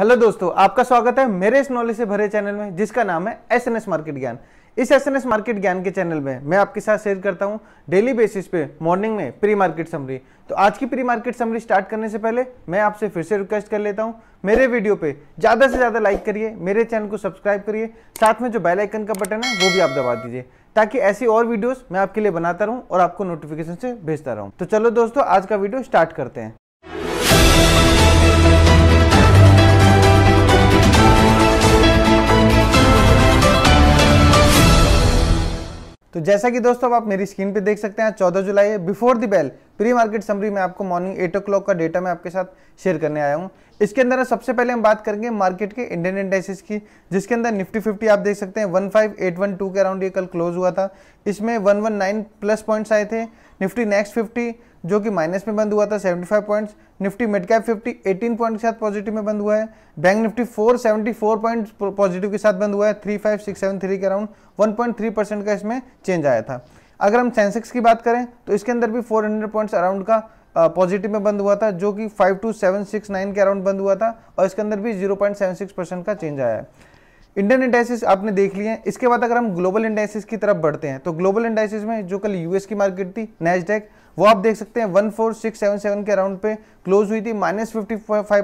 hello दोस्तों आपका स्वागत है मेरे इस नॉलेज से भरे चैनल में जिसका नाम है एसएनएस मार्केट ज्ञान इस एसएनएस मार्केट ज्ञान के चैनल में मैं आपके साथ शेयर करता हूं डेली बेसिस पे मॉर्निंग में प्री मार्केट समरी तो आज की प्री मार्केट समरी स्टार्ट करने से पहले मैं आपसे फिर से रिक्वेस्ट कर लेता हूं मेरे वीडियो पे ज़्यादा से ज़्यादा लाइक करिए मेरे चैनल को सब्सक्राइब करिए साथ में जो बेलाइकन का बटन है वो भी आप दबा दीजिए ताकि ऐसी और वीडियोज मैं आपके लिए बनाता रहूँ और आपको नोटिफिकेशन से भेजता रहूँ तो चलो दोस्तों आज का वीडियो स्टार्ट करते हैं तो जैसा कि दोस्तों आप मेरी स्क्रीन पे देख सकते हैं चौदह जुलाई है before the bell pre market summary में आपको मॉर्निंग एट ओ का डेटा मैं आपके साथ शेयर करने आया हूँ इसके अंदर सबसे पहले हम बात करेंगे मार्केट के इंडियन इंडाइसिस की जिसके अंदर निफ्टी फिफ्टी आप देख सकते हैं one five eight one two के अराउंड ये कल क्लोज हुआ था इसमें one one nine plus points आए थे निफ्टी नेक्स्ट फिफ्टी जो कि माइनस में बंद हुआ था 75 points Nifty mid cap 50 18 point के साथ पॉजिटिव में बंद हुआ है बैंक निफ्टी 474 पॉइंट पॉजिटिव के साथ बंद हुआ है 35673 के अराउंड 1.3 परसेंट का इसमें चेंज आया था अगर हम सेंसेक्स की बात करें तो इसके अंदर भी 400 पॉइंट्स अराउंड का पॉजिटिव में बंद हुआ था जो कि 52769 के अराउंड बंद हुआ था और इसके अंदर भी 0.76 परसेंट का चेंज आया है इंडियन इंडाइसिस आपने देख लिए इसके बाद अगर हम ग्लोबल इंडाइसिस की तरफ बढ़ते हैं तो ग्लोबल इंडाइसिस में जो कल यूएस की मार्केट थी नेस्डेक वो आप देख सकते हैं वन के अराउंड पे क्लोज हुई थी माइनस फिफ्टी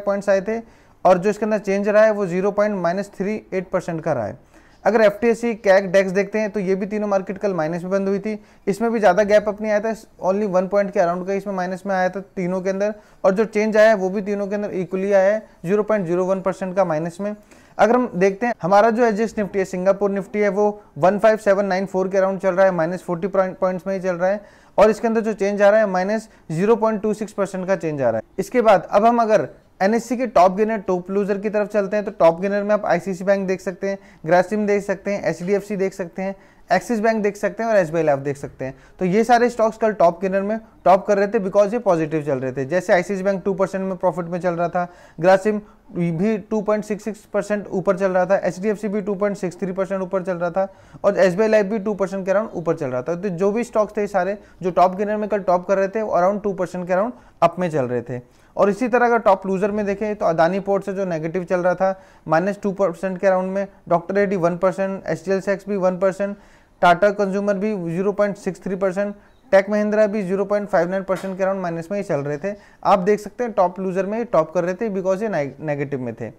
पॉइंट्स आए थे और जो इसके अंदर चेंज रहा है वो zero point minus three eight percent का रहा है अगर F T S C CAC DAX देखते हैं तो ये भी तीनों मार्केट कल माइनस में बंद हुई थी इसमें भी ज़्यादा गैप अपनी आया था ओनली वन पॉइंट के अराउंड का इसमें माइनस में आया था तीनों के अंदर और जो चेंज आया है वो भी तीनों के अंदर इक्वली आया है zero point zero one percent का माइनस में अगर हम देखते हैं हमारा जो एडजस्ट निफ्टी है सिंगापुर निफ्टी है वो one five seven nine four के अराउंड चल रहा है माइनस फोर्टी पॉइंट्स में ही चल रहा है और इसके अंदर जो चेंज आ रहा है minus zero point two six percent का चेंज आ रहा है इसके बाद अब हम अगर एनएससी के टॉप गेनर टॉप लूजर की तरफ चलते हैं तो टॉप गेनर में आप आईसीसी बैंक देख सकते हैं ग्रासिम देख सकते हैं एचडीएफसी देख सकते हैं एक्सिस बैंक देख सकते हैं और एस बी लाइफ देख सकते हैं तो ये सारे स्टॉक्स कल टॉप गेनर में टॉप कर रहे थे बिकॉज ये पॉजिटिव चल रहे थे जैसे आईसीसी बैंक टू परसेंट में प्रॉफिट में चल रहा था ग्रासिम भी 2.66 परसेंट ऊपर चल रहा था एच भी 2.63 परसेंट ऊपर चल रहा था और एस बी लाइफ भी 2 परसेंट के अराउंड ऊपर चल रहा था तो जो भी स्टॉक्स थे सारे जो टॉप गेनर में कल टॉप कर रहे थे अराउंड 2 परसेंट के अराउंड अप में चल रहे थे और इसी तरह अगर टॉप लूजर में देखें तो अदानी पोर्ट से जो नेगेटिव चल रहा था माइनस टू परसेंट के अराउंड में doctor Reddy one percent D भी वन परसेंट टाटा कंज्यूमर भी zero point six three percent tech Mahindra भी 0.59 परसेंट के अराउंड माइनस में ही चल रहे थे आप देख सकते हैं टॉप लूजर में टॉप कर रहे थे बिकॉज ये नेगेटिव में थे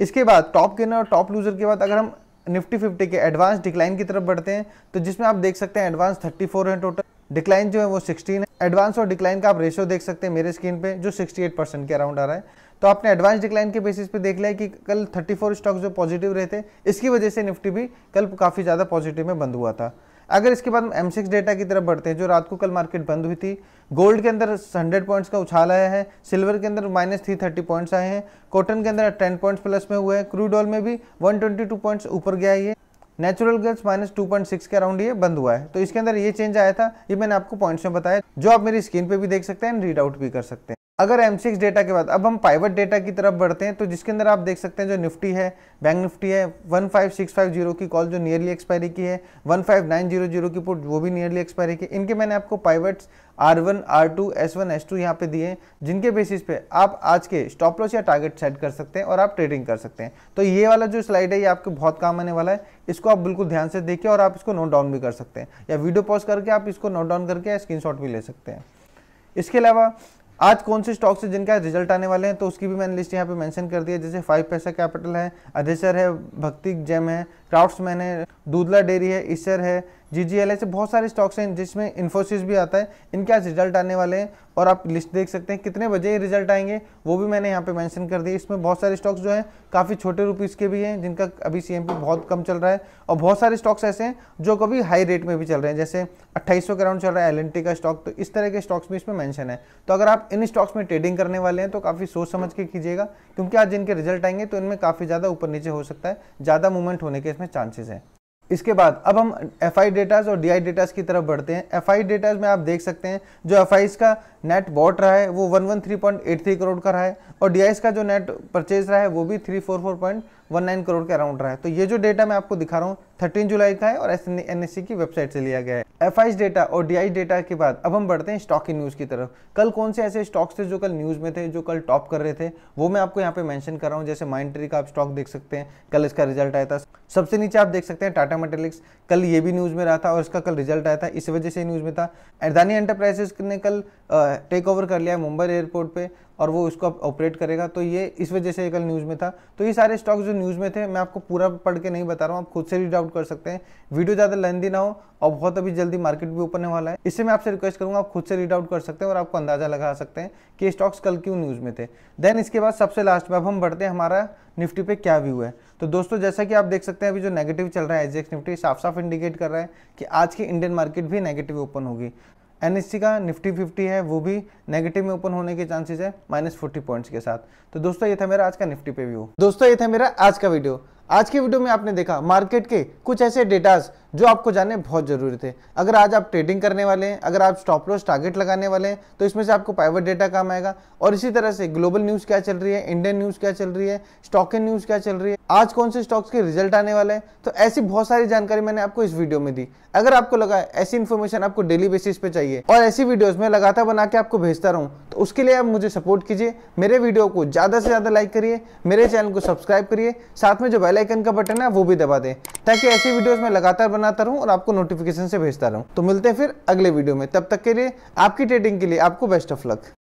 इसके बाद टॉप गेनर और टॉप लूजर के बाद अगर हम निफ्टी फिफ्टी के एडवांस डिक्लाइन की तरफ बढ़ते हैं तो जिसमें आप देख सकते हैं एडवांस फोर है टोटल डिक्लाइन जो है वो सिक्सटीन है एडवांस और डिक्लाइन का आप रेशियो देख सकते हैं मेरे स्क्रीन पर जो सिक्सटी परसेंट के अराउंड आ रहा है तो आपने एडवांस डिक्लाइन के बेसिस पे देख लिया कि कल 34 स्टॉक जो पॉजिटिव रहे थे इसकी वजह से निफ्टी भी कल काफ़ी ज़्यादा पॉजिटिव में बंद हुआ था अगर इसके बाद हम एम डेटा की तरफ बढ़ते हैं जो रात को कल मार्केट बंद हुई थी गोल्ड के अंदर 100 पॉइंट्स का उछाल आया है सिल्वर के अंदर माइनस थ्री थर्टी पॉइंट्स आए हैं कॉटन के अंदर 10 पॉइंट्स प्लस में हुए हैं क्रूड ऑयल में भी 122 पॉइंट्स ऊपर गया है natural gas minus two point six के अराउंड ये बंद हुआ है तो इसके अंदर ये चेंज आया था ये मैंने आपको पॉइंट्स में बताया जो आप मेरी स्क्रीन पे भी देख सकते हैं रीड आउट भी कर सकते हैं अगर एम डेटा के बाद अब हम पाइवेट डेटा की तरफ बढ़ते हैं तो जिसके अंदर आप देख सकते हैं जो निफ्टी है बैंक निफ्टी है 15650 की कॉल जो नियरली एक्सपायरी की है 15900 की पुट वो भी नियरली एक्सपायरी की इनके मैंने आपको pivots R one R two S one S two यहाँ पे दिए जिनके बेसिस पे आप आज के स्टॉप लॉस या टारगेट सेट कर सकते हैं और आप ट्रेडिंग कर सकते हैं तो ये वाला जो स्लाइड है ये आपके बहुत काम आने वाला है इसको आप बिल्कुल ध्यान से देखिए और आप इसको नोट डाउन भी कर सकते हैं या वीडियो पॉज करके आप इसको नोट डाउन करके स्क्रीन भी ले सकते हैं इसके अलावा आज कौन से स्टॉक्स है जिनका रिजल्ट आने वाले हैं तो उसकी भी मैंने लिस्ट यहाँ पे मेंशन कर दिया जैसे फाइव पैसा कैपिटल है अधेसर है भक्ति जैम है क्राफ्ट्समैन है दूधला डेयरी है ईसर है जी जी एल ऐसे बहुत सारे स्टॉक्स हैं जिसमें इन्फोसिस भी आता है इनके आज रिजल्ट आने वाले हैं और आप लिस्ट देख सकते हैं कितने बजे ये रिजल्ट आएंगे वो भी मैंने यहाँ पे मेंशन कर दिया इसमें बहुत सारे स्टॉक्स जो हैं काफ़ी छोटे रुपीस के भी हैं जिनका अभी सी बहुत कम चल रहा है और बहुत सारे स्टॉक्स ऐसे हैं जो कभी हाई रेट में भी चल रहे हैं जैसे अट्ठाईस सौ राउंड चल रहा है एल का स्टॉक तो इस तरह के स्टॉक्स भी इसमें मैंशन है तो अगर आप इन स्टॉक्स में ट्रेडिंग करने वाले हैं तो काफ़ी सोच समझ के कीजिएगा क्योंकि आज जिनके रिजल्ट आएंगे तो इनमें काफ़ी ज़्यादा ऊपर नीचे हो सकता है ज़्यादा मूवमेंट होने के इसमें चांसेस हैं इसके बाद अब हम एफ आई डेटाज और डी आई डेटाज की तरफ बढ़ते हैं एफ आई डेटाज में आप देख सकते हैं जो एफ आई का नेट बॉट रहा है वो one one three point eight three crore का रहा है और डी आई का जो नेट परचेज रहा है वो भी three four four point one nine crore के अराउंड रहा है तो ये जो डेटा मैं आपको दिखा रहा हूँ थर्टीन जुलाई का है और एस e, e की वेबसाइट से लिया गया है एफ डेटा और डी डेटा के बाद अब हम बढ़ते हैं स्टॉक की न्यूज़ की तरफ कल कौन से ऐसे स्टॉक्स थे जो कल न्यूज़ में थे जो कल टॉप कर रहे थे वो मैं आपको यहाँ पे मैंशन कर रहा हूँ जैसे माइंड ट्री का आप स्टॉक देख सकते हैं कल इसका रिजल्ट आया था सबसे नीचे आप देख सकते हैं टाटा मेटेलिक्स कल ये भी न्यूज़ में रहा था और इसका कल रिजल्ट आया था इस वजह से न्यूज़ में था अडानी एंटरप्राइजेस ने कल टेक ओवर कर लिया है मुंबई एयरपोर्ट पर और वो उसको ऑपरेट करेगा तो ये इस वजह से कल न्यूज़ में था तो ये सारे स्टॉक्स जो न्यूज़ में थे मैं आपको पूरा पढ़ के नहीं बता रहा हूँ आप खुद से रीड आउट कर सकते हैं वीडियो ज़्यादा लेंदी ना हो और बहुत अभी जल्दी मार्केट भी ओपन होने वाला है इससे मैं आपसे रिक्वेस्ट करूँगा आप खुद से रीड आउट कर सकते हैं और आपको अंदाज़ा लगा सकते हैं कि स्टॉक्स कल क्यों न्यूज़ में थे देन इसके बाद सबसे लास्ट में अब हम बढ़ते हैं हमारा निफ्टी पे क्या व्यू है तो दोस्तों जैसा कि आप देख सकते हैं अभी जो नेगेटिव चल रहा है एच निफ्टी साफ साफ इंडिकेट कर रहा है कि आज की इंडियन मार्केट भी नेगेटिव ओपन होगी एन का निफ्टी फिफ्टी है वो भी नेगेटिव में ओपन होने के चांसेस है माइनस फोर्टी पॉइंट्स के साथ तो दोस्तों ये था मेरा आज का निफ्टी पे व्यू दोस्तों ये था मेरा आज का वीडियो आज के वीडियो में आपने देखा मार्केट के कुछ ऐसे डेटाज जो आपको जानने बहुत जरूरी थे अगर आज आप ट्रेडिंग करने वाले हैं अगर आप स्टॉप लॉस टारगेट लगाने वाले हैं तो इसमें से आपको प्राइवेट डेटा काम आएगा और इसी तरह से ग्लोबल न्यूज क्या चल रही है इंडियन न्यूज क्या चल रही है स्टॉक एंड न्यूज क्या चल रही है आज कौन से स्टॉक्स के रिजल्ट आने वाले हैं तो ऐसी बहुत सारी जानकारी मैंने आपको इस वीडियो में दी अगर आपको लगा ऐसी इन्फॉर्मेशन आपको डेली बेसिस पे चाहिए और ऐसी वीडियोज में लगातार बना के आपको भेजता रहूँ तो उसके लिए आप मुझे सपोर्ट कीजिए मेरे वीडियो को ज्यादा से ज्यादा लाइक करिए मेरे चैनल को सब्सक्राइब करिए साथ में जो बैल बेल आइकन का बटन है वो भी दबा दें ताकि ऐसी वीडियोस मैं लगातार बनाता रहूं और आपको नोटिफिकेशन से भेजता रहूं तो मिलते हैं फिर अगले वीडियो में तब तक के लिए आपकी ट्रेडिंग के लिए आपको बेस्ट ऑफ लक